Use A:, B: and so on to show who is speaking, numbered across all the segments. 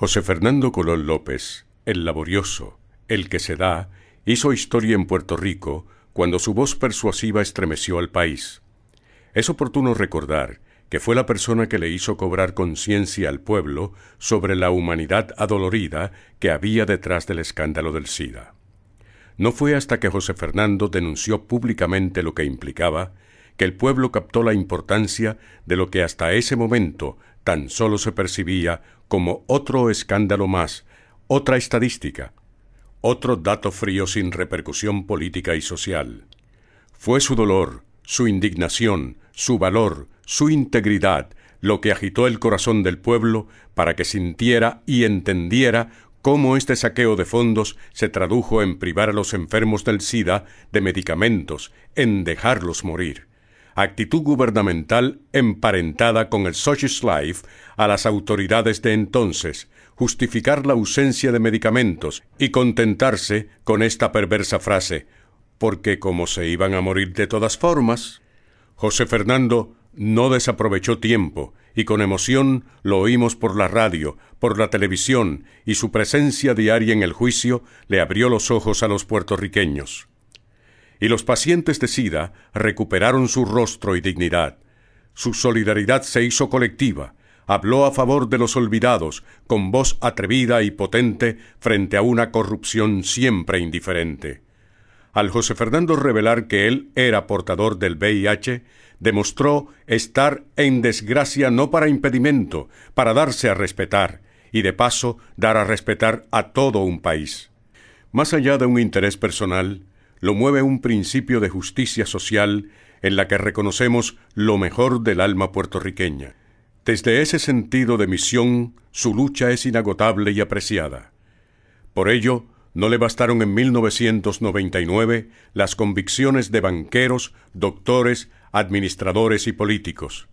A: José Fernando Colón López, el laborioso, el que se da, hizo historia en Puerto Rico cuando su voz persuasiva estremeció al país. Es oportuno recordar que fue la persona que le hizo cobrar conciencia al pueblo sobre la humanidad adolorida que había detrás del escándalo del SIDA. No fue hasta que José Fernando denunció públicamente lo que implicaba que el pueblo captó la importancia de lo que hasta ese momento tan solo se percibía como otro escándalo más, otra estadística, otro dato frío sin repercusión política y social. Fue su dolor, su indignación, su valor, su integridad, lo que agitó el corazón del pueblo para que sintiera y entendiera cómo este saqueo de fondos se tradujo en privar a los enfermos del SIDA de medicamentos, en dejarlos morir actitud gubernamental emparentada con el social Life a las autoridades de entonces, justificar la ausencia de medicamentos y contentarse con esta perversa frase, porque como se iban a morir de todas formas, José Fernando no desaprovechó tiempo y con emoción lo oímos por la radio, por la televisión y su presencia diaria en el juicio le abrió los ojos a los puertorriqueños y los pacientes de SIDA recuperaron su rostro y dignidad. Su solidaridad se hizo colectiva, habló a favor de los olvidados con voz atrevida y potente frente a una corrupción siempre indiferente. Al José Fernando revelar que él era portador del VIH, demostró estar en desgracia no para impedimento, para darse a respetar, y de paso dar a respetar a todo un país. Más allá de un interés personal, lo mueve un principio de justicia social en la que reconocemos lo mejor del alma puertorriqueña. Desde ese sentido de misión, su lucha es inagotable y apreciada. Por ello, no le bastaron en 1999 las convicciones de banqueros, doctores, administradores y políticos.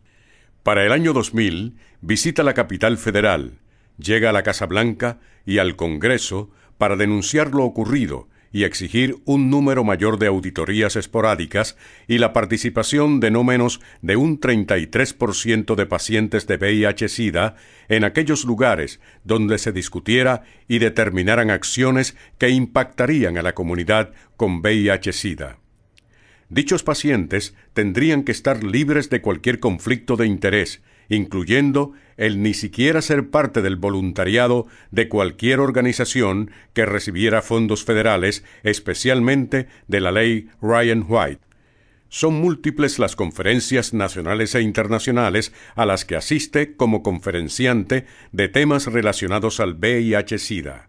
A: Para el año 2000, visita la capital federal, llega a la Casa Blanca y al Congreso para denunciar lo ocurrido y exigir un número mayor de auditorías esporádicas y la participación de no menos de un 33% de pacientes de VIH-Sida en aquellos lugares donde se discutiera y determinaran acciones que impactarían a la comunidad con VIH-Sida. Dichos pacientes tendrían que estar libres de cualquier conflicto de interés incluyendo el ni siquiera ser parte del voluntariado de cualquier organización que recibiera fondos federales, especialmente de la ley Ryan White. Son múltiples las conferencias nacionales e internacionales a las que asiste como conferenciante de temas relacionados al VIH-Sida.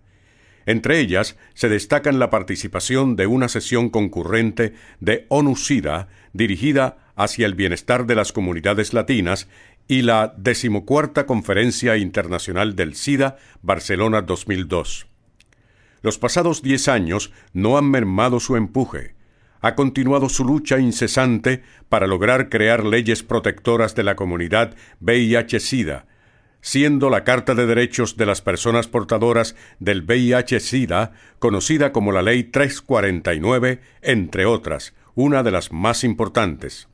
A: Entre ellas se destacan la participación de una sesión concurrente de ONU-SIDA dirigida hacia el bienestar de las comunidades latinas y la decimocuarta Conferencia Internacional del SIDA, Barcelona 2002. Los pasados 10 años no han mermado su empuje. Ha continuado su lucha incesante para lograr crear leyes protectoras de la comunidad VIH-SIDA, siendo la Carta de Derechos de las Personas Portadoras del VIH-Sida conocida como la Ley 349, entre otras, una de las más importantes.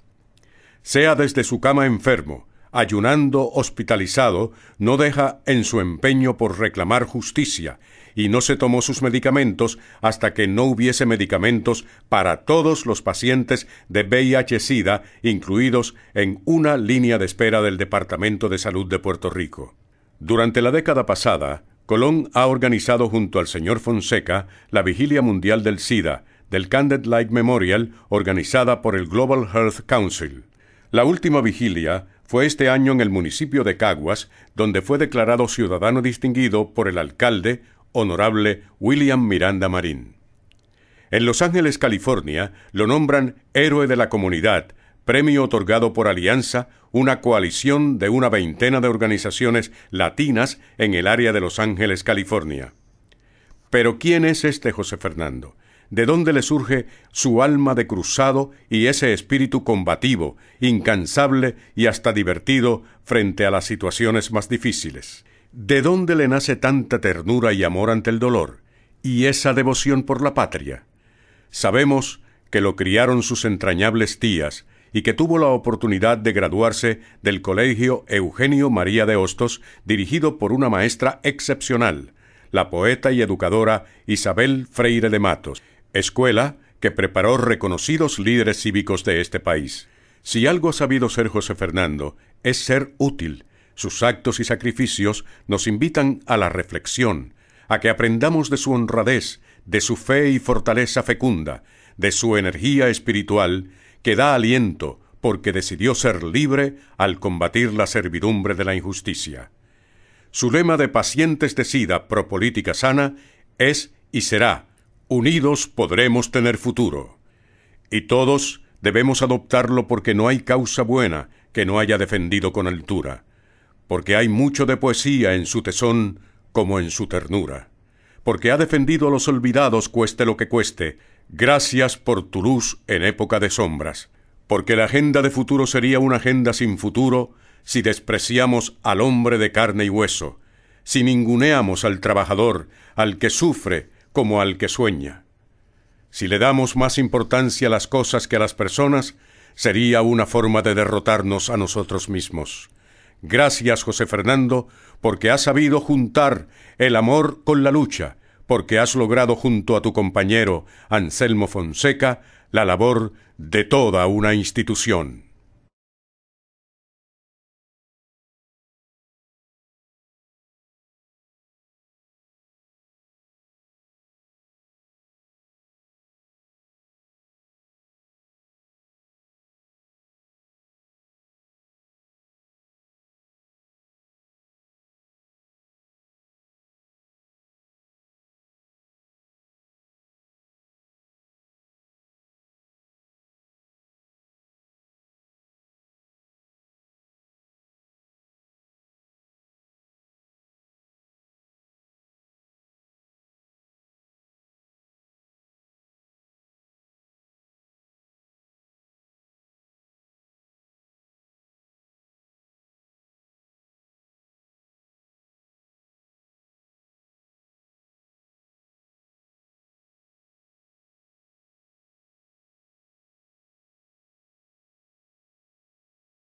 A: Sea desde su cama enfermo, ayunando hospitalizado, no deja en su empeño por reclamar justicia, y no se tomó sus medicamentos hasta que no hubiese medicamentos para todos los pacientes de VIH-Sida incluidos en una línea de espera del Departamento de Salud de Puerto Rico. Durante la década pasada, Colón ha organizado junto al señor Fonseca la Vigilia Mundial del SIDA, del Candid Light Memorial, organizada por el Global Health Council. La última vigilia fue este año en el municipio de Caguas, donde fue declarado ciudadano distinguido por el alcalde, honorable William Miranda Marín. En Los Ángeles, California, lo nombran Héroe de la Comunidad, premio otorgado por Alianza, una coalición de una veintena de organizaciones latinas en el área de Los Ángeles, California. Pero ¿quién es este José Fernando? de dónde le surge su alma de cruzado y ese espíritu combativo, incansable y hasta divertido frente a las situaciones más difíciles. De dónde le nace tanta ternura y amor ante el dolor, y esa devoción por la patria. Sabemos que lo criaron sus entrañables tías, y que tuvo la oportunidad de graduarse del Colegio Eugenio María de Hostos, dirigido por una maestra excepcional, la poeta y educadora Isabel Freire de Matos escuela que preparó reconocidos líderes cívicos de este país. Si algo ha sabido ser José Fernando, es ser útil. Sus actos y sacrificios nos invitan a la reflexión, a que aprendamos de su honradez, de su fe y fortaleza fecunda, de su energía espiritual, que da aliento porque decidió ser libre al combatir la servidumbre de la injusticia. Su lema de pacientes de SIDA pro política sana es y será Unidos podremos tener futuro. Y todos debemos adoptarlo porque no hay causa buena que no haya defendido con altura, porque hay mucho de poesía en su tesón como en su ternura, porque ha defendido a los olvidados cueste lo que cueste, gracias por tu luz en época de sombras, porque la agenda de futuro sería una agenda sin futuro si despreciamos al hombre de carne y hueso, si ninguneamos al trabajador, al que sufre, como al que sueña. Si le damos más importancia a las cosas que a las personas, sería una forma de derrotarnos a nosotros mismos. Gracias, José Fernando, porque has sabido juntar el amor con la lucha, porque has logrado junto a tu compañero Anselmo Fonseca la labor de toda una institución.